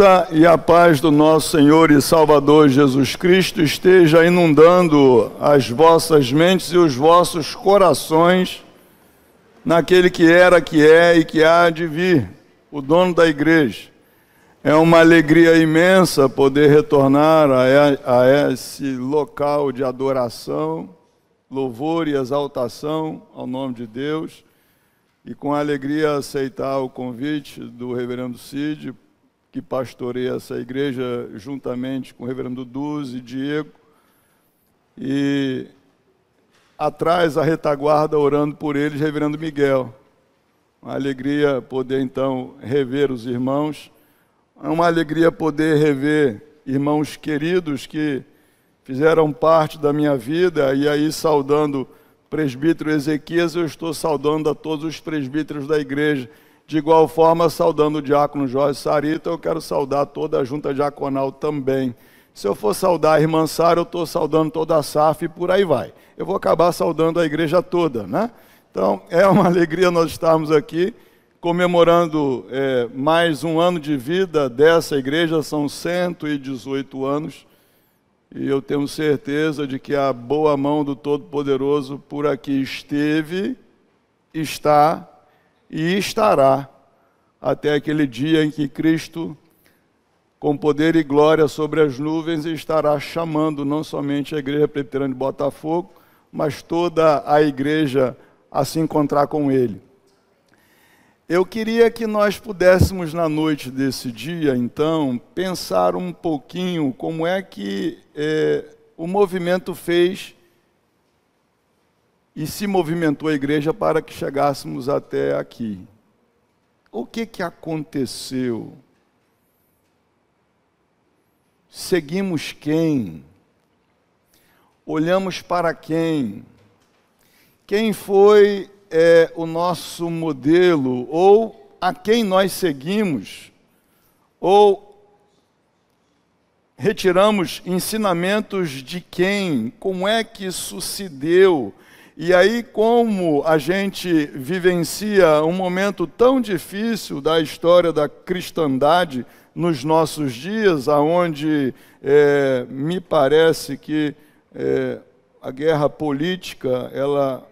graça e a paz do nosso Senhor e Salvador Jesus Cristo esteja inundando as vossas mentes e os vossos corações naquele que era, que é e que há de vir, o dono da igreja. É uma alegria imensa poder retornar a, a esse local de adoração, louvor e exaltação ao nome de Deus e com alegria aceitar o convite do reverendo Cid que pastoreia essa igreja juntamente com o reverendo Duz e Diego. E atrás, a retaguarda, orando por eles, reverendo Miguel. Uma alegria poder então rever os irmãos. É uma alegria poder rever irmãos queridos que fizeram parte da minha vida. E aí, saudando o presbítero Ezequias, eu estou saudando a todos os presbíteros da igreja de igual forma, saudando o diácono Jorge Sarita, eu quero saudar toda a junta diaconal também. Se eu for saudar a irmã Sara, eu estou saudando toda a SAF e por aí vai. Eu vou acabar saudando a igreja toda, né? Então, é uma alegria nós estarmos aqui comemorando é, mais um ano de vida dessa igreja, são 118 anos, e eu tenho certeza de que a boa mão do Todo-Poderoso por aqui esteve, está e estará até aquele dia em que Cristo, com poder e glória sobre as nuvens, estará chamando não somente a Igreja preterana de Botafogo, mas toda a igreja a se encontrar com Ele. Eu queria que nós pudéssemos, na noite desse dia, então, pensar um pouquinho como é que é, o movimento fez e se movimentou a igreja para que chegássemos até aqui. O que que aconteceu? Seguimos quem? Olhamos para quem? Quem foi é, o nosso modelo? Ou a quem nós seguimos? Ou retiramos ensinamentos de quem? Como é que isso se deu? E aí, como a gente vivencia um momento tão difícil da história da cristandade nos nossos dias, aonde é, me parece que é, a guerra política, ela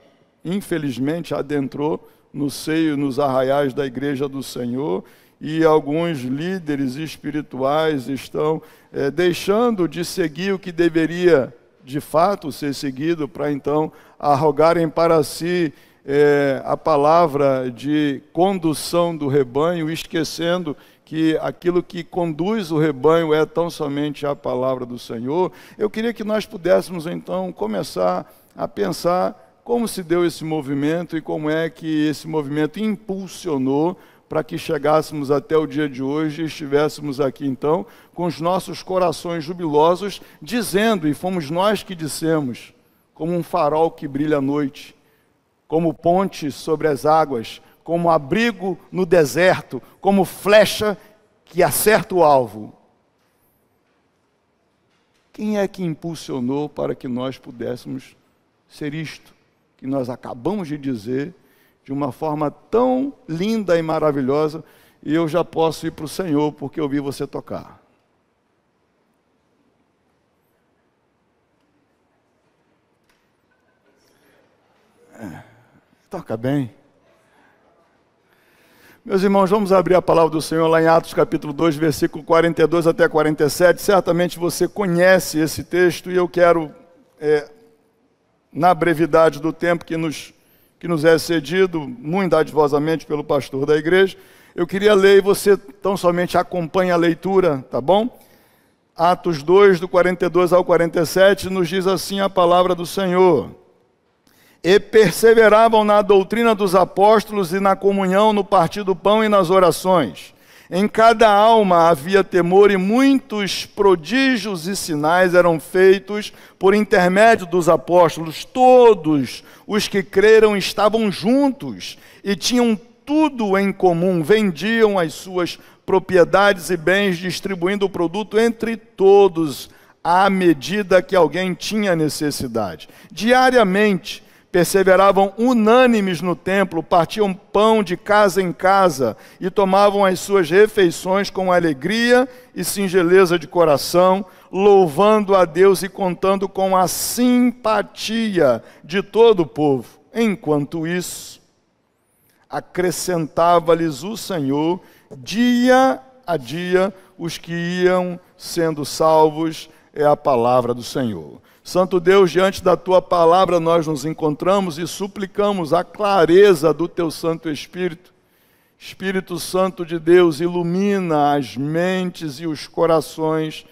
infelizmente adentrou no seio, nos arraiais da Igreja do Senhor, e alguns líderes espirituais estão é, deixando de seguir o que deveria de fato ser seguido para então arrogarem para si é, a palavra de condução do rebanho, esquecendo que aquilo que conduz o rebanho é tão somente a palavra do Senhor. Eu queria que nós pudéssemos então começar a pensar como se deu esse movimento e como é que esse movimento impulsionou para que chegássemos até o dia de hoje e estivéssemos aqui então com os nossos corações jubilosos, dizendo, e fomos nós que dissemos, como um farol que brilha à noite, como ponte sobre as águas, como abrigo no deserto, como flecha que acerta o alvo. Quem é que impulsionou para que nós pudéssemos ser isto que nós acabamos de dizer? de uma forma tão linda e maravilhosa, e eu já posso ir para o Senhor porque eu vi você tocar. É, toca bem. Meus irmãos, vamos abrir a palavra do Senhor lá em Atos capítulo 2, versículo 42 até 47. Certamente você conhece esse texto e eu quero, é, na brevidade do tempo que nos que nos é cedido muito advosamente pelo pastor da igreja. Eu queria ler e você tão somente acompanha a leitura, tá bom? Atos 2, do 42 ao 47, nos diz assim a palavra do Senhor. E perseveravam na doutrina dos apóstolos e na comunhão, no partir do pão e nas orações. Em cada alma havia temor e muitos prodígios e sinais eram feitos por intermédio dos apóstolos. Todos os que creram estavam juntos e tinham tudo em comum, vendiam as suas propriedades e bens, distribuindo o produto entre todos à medida que alguém tinha necessidade. Diariamente, perseveravam unânimes no templo, partiam pão de casa em casa e tomavam as suas refeições com alegria e singeleza de coração, louvando a Deus e contando com a simpatia de todo o povo. Enquanto isso, acrescentava-lhes o Senhor dia a dia os que iam sendo salvos é a palavra do Senhor. Santo Deus, diante da tua palavra nós nos encontramos e suplicamos a clareza do teu Santo Espírito. Espírito Santo de Deus, ilumina as mentes e os corações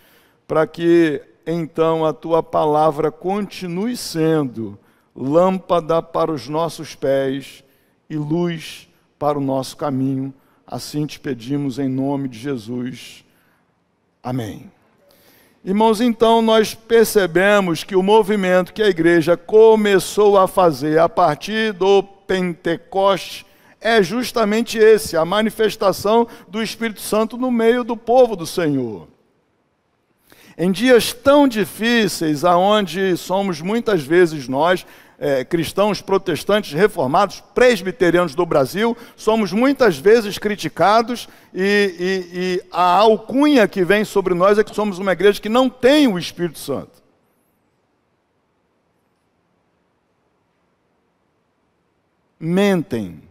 para que então a tua palavra continue sendo lâmpada para os nossos pés e luz para o nosso caminho. Assim te pedimos em nome de Jesus. Amém. Irmãos, então nós percebemos que o movimento que a igreja começou a fazer a partir do Pentecoste é justamente esse, a manifestação do Espírito Santo no meio do povo do Senhor. Em dias tão difíceis, aonde somos muitas vezes nós é, cristãos protestantes reformados, presbiterianos do Brasil, somos muitas vezes criticados e, e, e a alcunha que vem sobre nós é que somos uma igreja que não tem o Espírito Santo. Mentem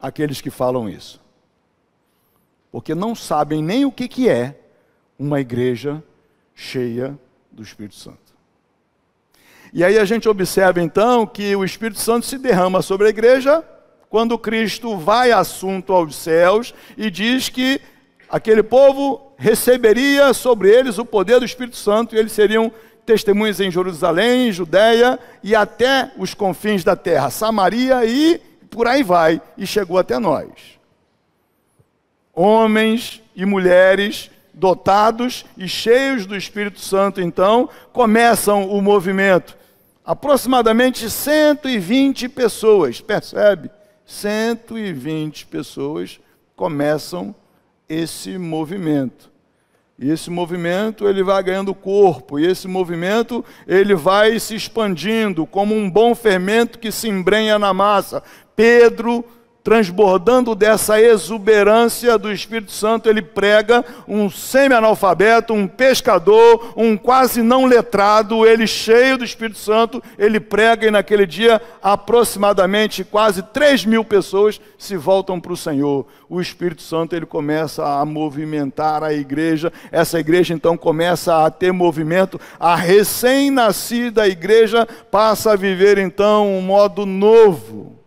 aqueles que falam isso, porque não sabem nem o que, que é uma igreja cheia do Espírito Santo. E aí a gente observa então que o Espírito Santo se derrama sobre a igreja quando Cristo vai assunto aos céus e diz que aquele povo receberia sobre eles o poder do Espírito Santo e eles seriam testemunhas em Jerusalém, Judeia e até os confins da terra, Samaria e por aí vai, e chegou até nós. Homens e mulheres dotados e cheios do Espírito Santo, então, começam o movimento aproximadamente 120 pessoas, percebe? 120 pessoas começam esse movimento. E esse movimento ele vai ganhando corpo, e esse movimento ele vai se expandindo como um bom fermento que se embrenha na massa. Pedro transbordando dessa exuberância do Espírito Santo, ele prega um semi-analfabeto, um pescador, um quase não letrado, ele cheio do Espírito Santo, ele prega e naquele dia aproximadamente quase 3 mil pessoas se voltam para o Senhor. O Espírito Santo ele começa a movimentar a igreja, essa igreja então começa a ter movimento, a recém-nascida igreja passa a viver então um modo novo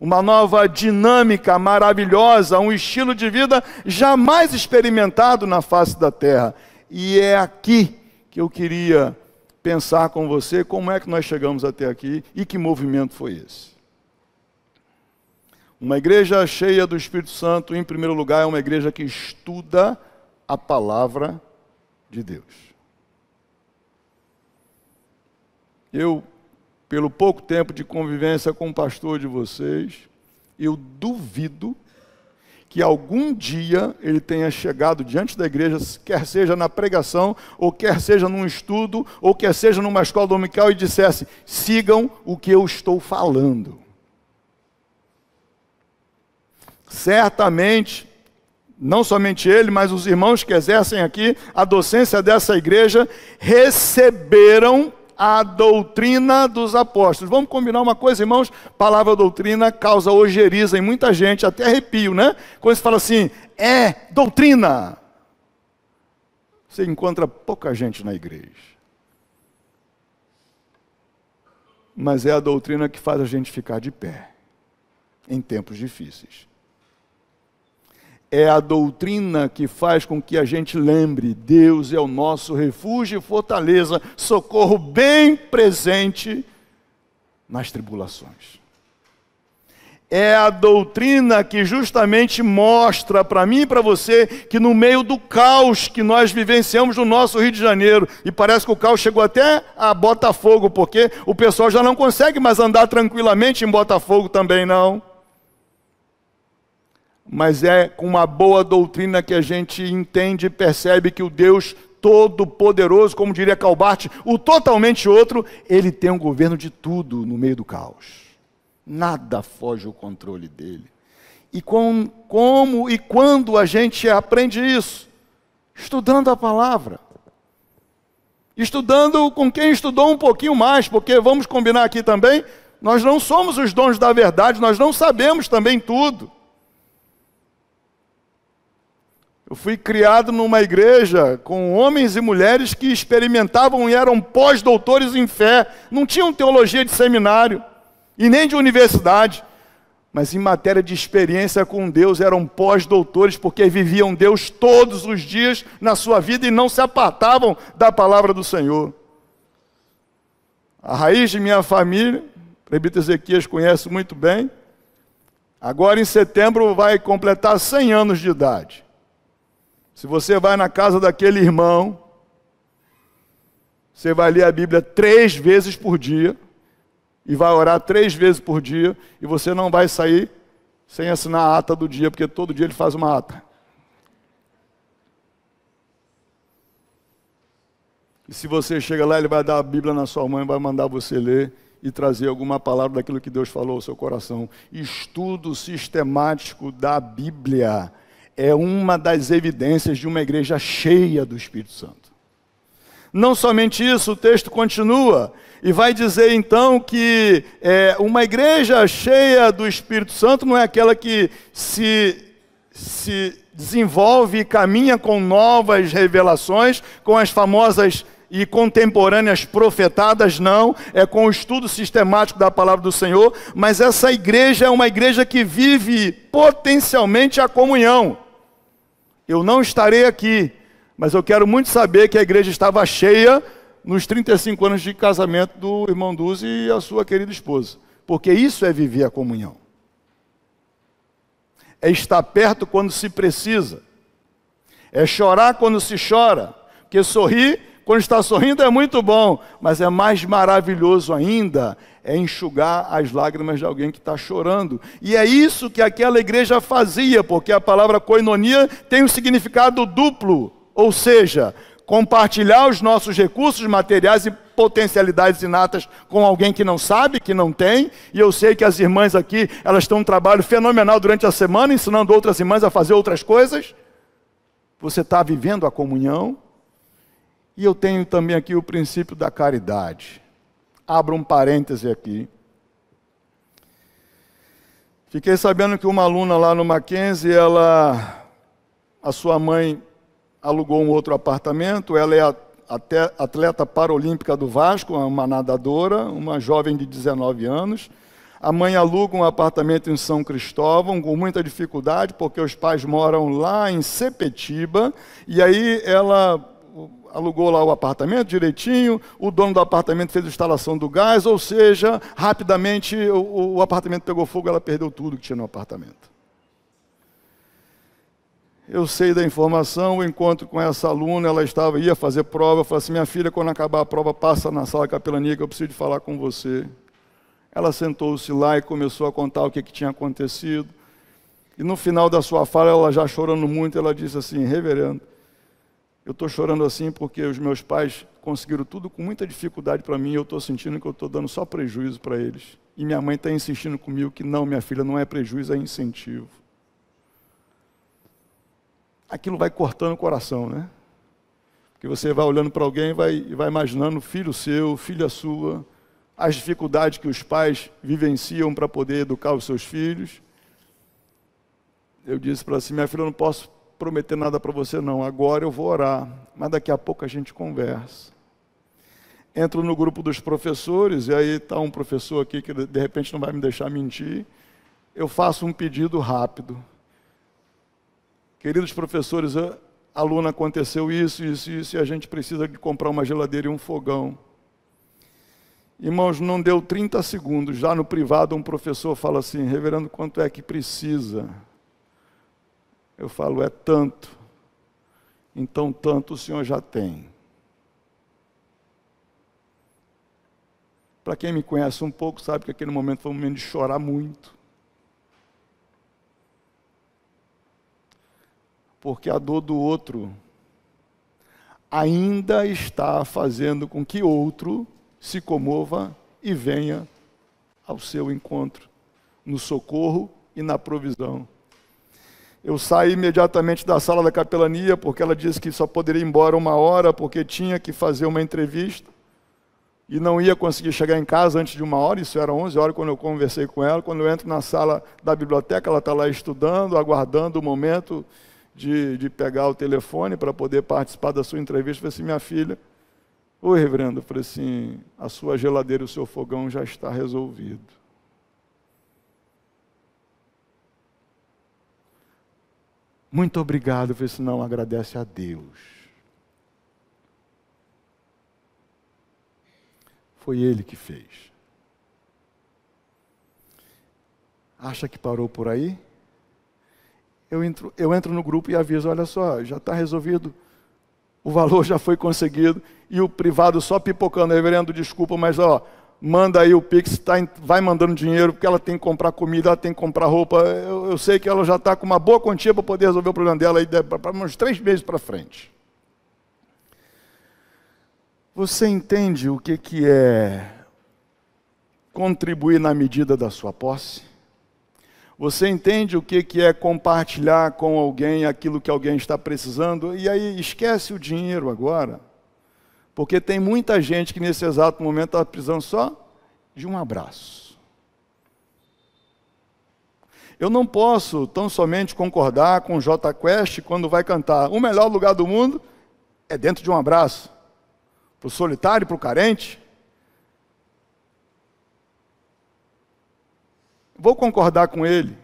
uma nova dinâmica maravilhosa, um estilo de vida jamais experimentado na face da terra. E é aqui que eu queria pensar com você como é que nós chegamos até aqui e que movimento foi esse. Uma igreja cheia do Espírito Santo, em primeiro lugar, é uma igreja que estuda a palavra de Deus. Eu pelo pouco tempo de convivência com o pastor de vocês, eu duvido que algum dia ele tenha chegado diante da igreja, quer seja na pregação, ou quer seja num estudo, ou quer seja numa escola dominical, e dissesse: sigam o que eu estou falando. Certamente, não somente ele, mas os irmãos que exercem aqui a docência dessa igreja, receberam a doutrina dos apóstolos. Vamos combinar uma coisa, irmãos? Palavra doutrina causa ojeriza em muita gente, até arrepio, né? Quando se fala assim, é doutrina. Você encontra pouca gente na igreja. Mas é a doutrina que faz a gente ficar de pé em tempos difíceis é a doutrina que faz com que a gente lembre: Deus é o nosso refúgio e fortaleza, socorro bem presente nas tribulações. É a doutrina que justamente mostra para mim e para você que no meio do caos que nós vivenciamos no nosso Rio de Janeiro, e parece que o caos chegou até a Botafogo, porque o pessoal já não consegue mais andar tranquilamente em Botafogo também, não mas é com uma boa doutrina que a gente entende e percebe que o Deus Todo-Poderoso, como diria Calbart, o totalmente outro, ele tem um governo de tudo no meio do caos. Nada foge ao controle dele. E com, como e quando a gente aprende isso? Estudando a palavra. Estudando com quem estudou um pouquinho mais, porque vamos combinar aqui também, nós não somos os dons da verdade, nós não sabemos também tudo. Eu fui criado numa igreja com homens e mulheres que experimentavam e eram pós-doutores em fé, não tinham teologia de seminário e nem de universidade, mas em matéria de experiência com Deus eram pós-doutores porque viviam Deus todos os dias na sua vida e não se apartavam da palavra do Senhor. A raiz de minha família, o presbítero Ezequias conhece muito bem, agora em setembro vai completar 100 anos de idade. Se você vai na casa daquele irmão, você vai ler a Bíblia três vezes por dia, e vai orar três vezes por dia, e você não vai sair sem assinar a ata do dia, porque todo dia ele faz uma ata. E se você chega lá, ele vai dar a Bíblia na sua mão e vai mandar você ler e trazer alguma palavra daquilo que Deus falou ao seu coração. Estudo sistemático da Bíblia é uma das evidências de uma igreja cheia do Espírito Santo. Não somente isso, o texto continua e vai dizer então que é, uma igreja cheia do Espírito Santo não é aquela que se, se desenvolve e caminha com novas revelações, com as famosas e contemporâneas profetadas, não, é com o estudo sistemático da palavra do Senhor, mas essa igreja é uma igreja que vive potencialmente a comunhão. Eu não estarei aqui, mas eu quero muito saber que a igreja estava cheia nos 35 anos de casamento do irmão Duzi e a sua querida esposa. Porque isso é viver a comunhão. É estar perto quando se precisa. É chorar quando se chora. Porque sorrir, quando está sorrindo, é muito bom. Mas é mais maravilhoso ainda é enxugar as lágrimas de alguém que está chorando. E é isso que aquela igreja fazia, porque a palavra coinonia tem um significado duplo, ou seja, compartilhar os nossos recursos materiais e potencialidades inatas com alguém que não sabe, que não tem. E eu sei que as irmãs aqui, elas estão um trabalho fenomenal durante a semana, ensinando outras irmãs a fazer outras coisas. Você está vivendo a comunhão. E eu tenho também aqui o princípio da caridade. Abro um parêntese aqui. Fiquei sabendo que uma aluna lá no Mackenzie, ela, a sua mãe alugou um outro apartamento, ela é atleta paralímpica do Vasco, uma nadadora, uma jovem de 19 anos. A mãe aluga um apartamento em São Cristóvão com muita dificuldade, porque os pais moram lá em Sepetiba, e aí ela alugou lá o apartamento direitinho, o dono do apartamento fez a instalação do gás, ou seja, rapidamente o, o apartamento pegou fogo, ela perdeu tudo que tinha no apartamento. Eu sei da informação, o encontro com essa aluna, ela estava ia fazer prova, eu falei assim: "Minha filha, quando acabar a prova, passa na sala capelania que eu preciso de falar com você". Ela sentou-se lá e começou a contar o que, que tinha acontecido. E no final da sua fala, ela já chorando muito, ela disse assim: "Reverendo, eu estou chorando assim porque os meus pais conseguiram tudo com muita dificuldade para mim e eu estou sentindo que eu estou dando só prejuízo para eles. E minha mãe está insistindo comigo que não, minha filha, não é prejuízo, é incentivo. Aquilo vai cortando o coração, né? Porque você vai olhando para alguém e vai, vai imaginando filho seu, filha sua, as dificuldades que os pais vivenciam para poder educar os seus filhos. Eu disse para si, assim, minha filha, eu não posso prometer nada para você, não. Agora eu vou orar, mas daqui a pouco a gente conversa. Entro no grupo dos professores, e aí está um professor aqui que de repente não vai me deixar mentir. Eu faço um pedido rápido. Queridos professores, aluna aconteceu isso, isso, isso, e a gente precisa de comprar uma geladeira e um fogão. Irmãos, não deu 30 segundos, já no privado um professor fala assim: reverendo, quanto é que precisa? Eu falo, é tanto. Então, tanto o senhor já tem. Para quem me conhece um pouco, sabe que aquele momento foi um momento de chorar muito. Porque a dor do outro ainda está fazendo com que outro se comova e venha ao seu encontro, no socorro e na provisão. Eu saí imediatamente da sala da capelania, porque ela disse que só poderia ir embora uma hora, porque tinha que fazer uma entrevista. E não ia conseguir chegar em casa antes de uma hora, isso era 11 horas quando eu conversei com ela. Quando eu entro na sala da biblioteca, ela está lá estudando, aguardando o momento de, de pegar o telefone para poder participar da sua entrevista. Eu falei assim: minha filha, oi, reverendo. Eu falei assim: a sua geladeira e o seu fogão já está resolvido. Muito obrigado, por isso não agradece a Deus. Foi ele que fez. Acha que parou por aí? Eu entro, eu entro no grupo e aviso: olha só, já está resolvido, o valor já foi conseguido, e o privado só pipocando, reverendo, desculpa, mas ó, manda aí o Pix, tá, vai mandando dinheiro, porque ela tem que comprar comida, ela tem que comprar roupa. Eu, eu sei que ela já está com uma boa quantia para poder resolver o problema dela para uns três meses para frente. Você entende o que, que é contribuir na medida da sua posse? Você entende o que, que é compartilhar com alguém aquilo que alguém está precisando? E aí esquece o dinheiro agora porque tem muita gente que nesse exato momento está precisando só de um abraço. Eu não posso tão somente concordar com o J Quest quando vai cantar o melhor lugar do mundo é dentro de um abraço. Para o solitário, para o carente. Vou concordar com ele,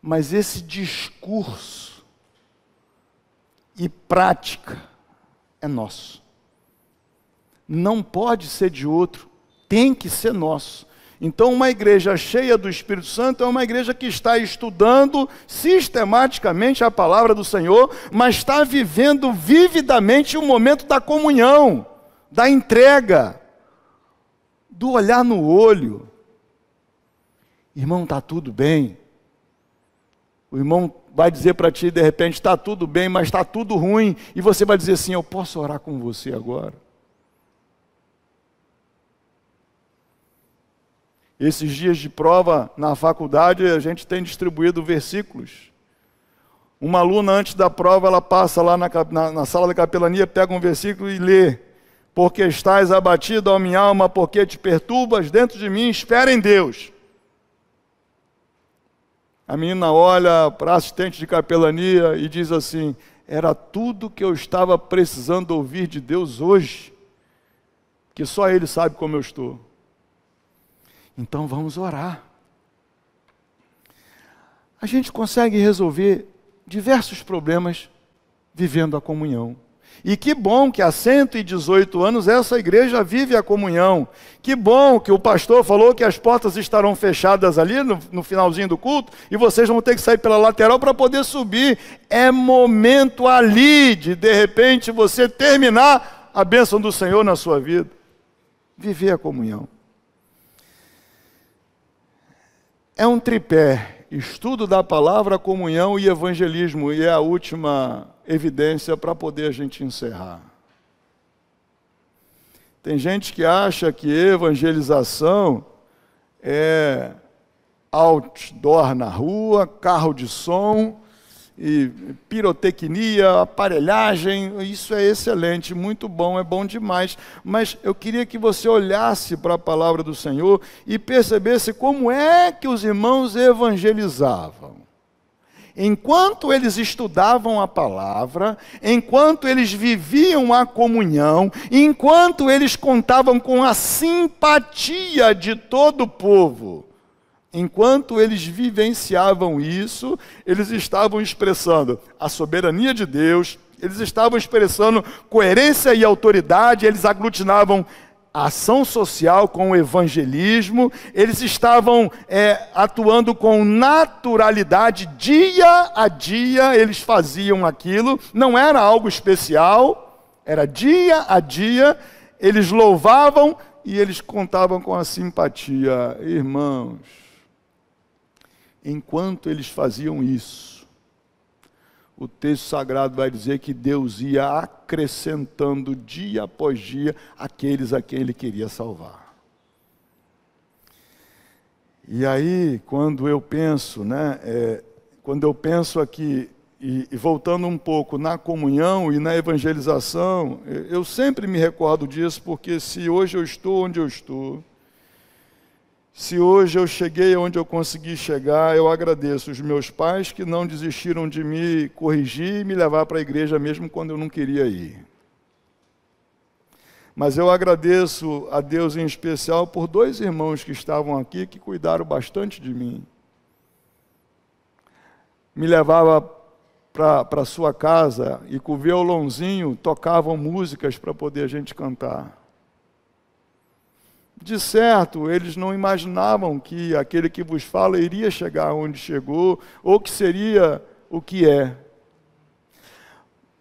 mas esse discurso e prática é nosso não pode ser de outro, tem que ser nosso. Então, uma igreja cheia do Espírito Santo é uma igreja que está estudando sistematicamente a palavra do Senhor, mas está vivendo vividamente o momento da comunhão, da entrega, do olhar no olho. Irmão, está tudo bem. O irmão vai dizer para ti, de repente, está tudo bem, mas está tudo ruim. E você vai dizer assim: Eu posso orar com você agora? Esses dias de prova na faculdade, a gente tem distribuído versículos. Uma aluna, antes da prova, ela passa lá na, na, na sala da capelania, pega um versículo e lê. Porque estás abatido, ó minha alma, porque te perturbas dentro de mim, espera em Deus. A menina olha para a assistente de capelania e diz assim: Era tudo que eu estava precisando ouvir de Deus hoje, que só Ele sabe como eu estou. Então vamos orar. A gente consegue resolver diversos problemas vivendo a comunhão. E que bom que há 118 anos essa igreja vive a comunhão. Que bom que o pastor falou que as portas estarão fechadas ali no, no finalzinho do culto e vocês vão ter que sair pela lateral para poder subir. É momento ali de, de repente, você terminar a bênção do Senhor na sua vida. Viver a comunhão. É um tripé: estudo da palavra, comunhão e evangelismo. E é a última evidência para poder a gente encerrar. Tem gente que acha que evangelização é outdoor na rua, carro de som e pirotecnia, aparelhagem, isso é excelente, muito bom, é bom demais. Mas eu queria que você olhasse para a palavra do Senhor e percebesse como é que os irmãos evangelizavam. Enquanto eles estudavam a palavra, enquanto eles viviam a comunhão, enquanto eles contavam com a simpatia de todo o povo, Enquanto eles vivenciavam isso, eles estavam expressando a soberania de Deus, eles estavam expressando coerência e autoridade, eles aglutinavam a ação social com o evangelismo, eles estavam é, atuando com naturalidade, dia a dia eles faziam aquilo, não era algo especial, era dia a dia, eles louvavam e eles contavam com a simpatia, irmãos. Enquanto eles faziam isso, o texto sagrado vai dizer que Deus ia acrescentando dia após dia aqueles a quem ele queria salvar. E aí, quando eu penso, né, é, quando eu penso aqui, e, e, voltando um pouco na comunhão e na evangelização, eu sempre me recordo disso, porque se hoje eu estou onde eu estou, se hoje eu cheguei onde eu consegui chegar, eu agradeço os meus pais que não desistiram de me corrigir e me levar para a igreja mesmo quando eu não queria ir. Mas eu agradeço a Deus em especial por dois irmãos que estavam aqui que cuidaram bastante de mim. Me levava para a sua casa e com o violãozinho tocavam músicas para poder a gente cantar. De certo, eles não imaginavam que aquele que vos fala iria chegar onde chegou, ou que seria o que é.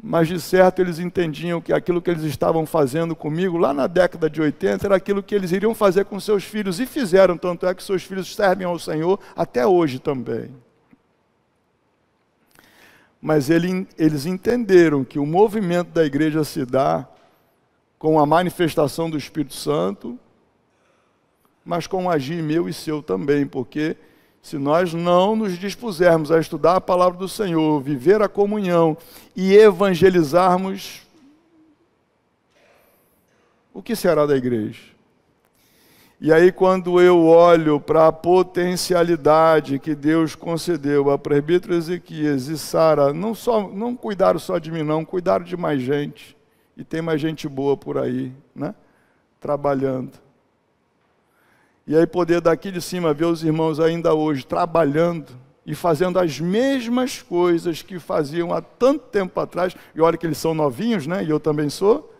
Mas de certo eles entendiam que aquilo que eles estavam fazendo comigo lá na década de 80 era aquilo que eles iriam fazer com seus filhos, e fizeram, tanto é que seus filhos servem ao Senhor até hoje também. Mas ele, eles entenderam que o movimento da igreja se dá com a manifestação do Espírito Santo mas com agir meu e seu também, porque se nós não nos dispusermos a estudar a palavra do Senhor, viver a comunhão e evangelizarmos, o que será da igreja? E aí, quando eu olho para a potencialidade que Deus concedeu a presbítero Ezequias e Sara, não, só, não cuidaram só de mim, não, cuidaram de mais gente. E tem mais gente boa por aí, né? Trabalhando. E aí poder daqui de cima ver os irmãos ainda hoje trabalhando e fazendo as mesmas coisas que faziam há tanto tempo atrás, e olha que eles são novinhos, né? E eu também sou.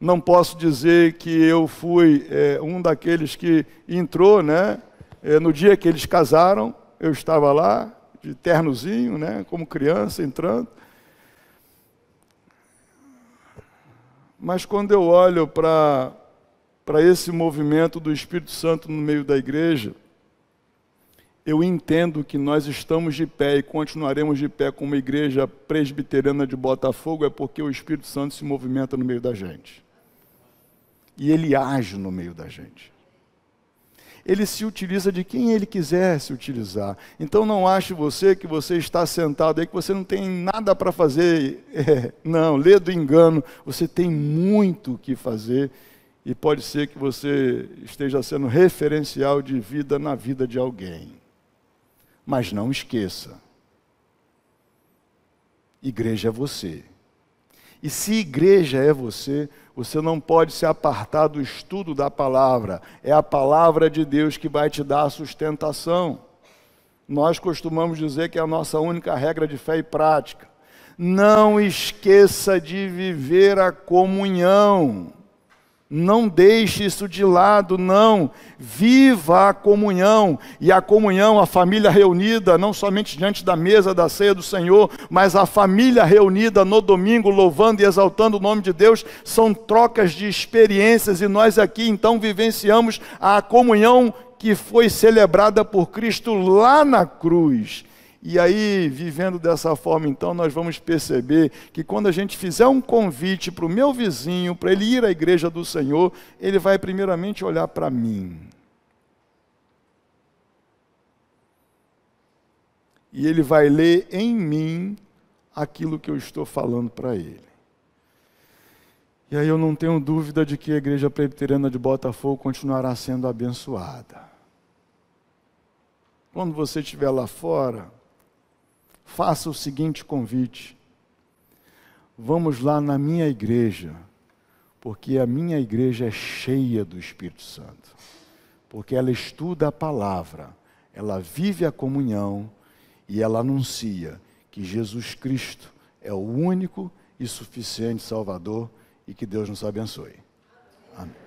Não posso dizer que eu fui é, um daqueles que entrou, né? É, no dia que eles casaram, eu estava lá, de ternozinho, né? Como criança, entrando. Mas quando eu olho para para esse movimento do Espírito Santo no meio da igreja, eu entendo que nós estamos de pé e continuaremos de pé como igreja presbiteriana de Botafogo, é porque o Espírito Santo se movimenta no meio da gente. E ele age no meio da gente. Ele se utiliza de quem ele quiser se utilizar. Então não ache você que você está sentado aí, que você não tem nada para fazer. É, não, lê do engano, você tem muito o que fazer e pode ser que você esteja sendo referencial de vida na vida de alguém. Mas não esqueça: igreja é você. E se igreja é você, você não pode se apartar do estudo da palavra. É a palavra de Deus que vai te dar a sustentação. Nós costumamos dizer que é a nossa única regra de fé e prática. Não esqueça de viver a comunhão. Não deixe isso de lado, não. Viva a comunhão. E a comunhão, a família reunida, não somente diante da mesa da ceia do Senhor, mas a família reunida no domingo, louvando e exaltando o nome de Deus, são trocas de experiências. E nós aqui então vivenciamos a comunhão que foi celebrada por Cristo lá na cruz. E aí, vivendo dessa forma, então, nós vamos perceber que quando a gente fizer um convite para o meu vizinho, para ele ir à igreja do Senhor, ele vai primeiramente olhar para mim. E ele vai ler em mim aquilo que eu estou falando para ele. E aí eu não tenho dúvida de que a igreja preteriana de Botafogo continuará sendo abençoada. Quando você estiver lá fora, faça o seguinte convite: vamos lá na minha igreja, porque a minha igreja é cheia do Espírito Santo, porque ela estuda a palavra, ela vive a comunhão e ela anuncia que Jesus Cristo é o único e suficiente Salvador e que Deus nos abençoe. Amém.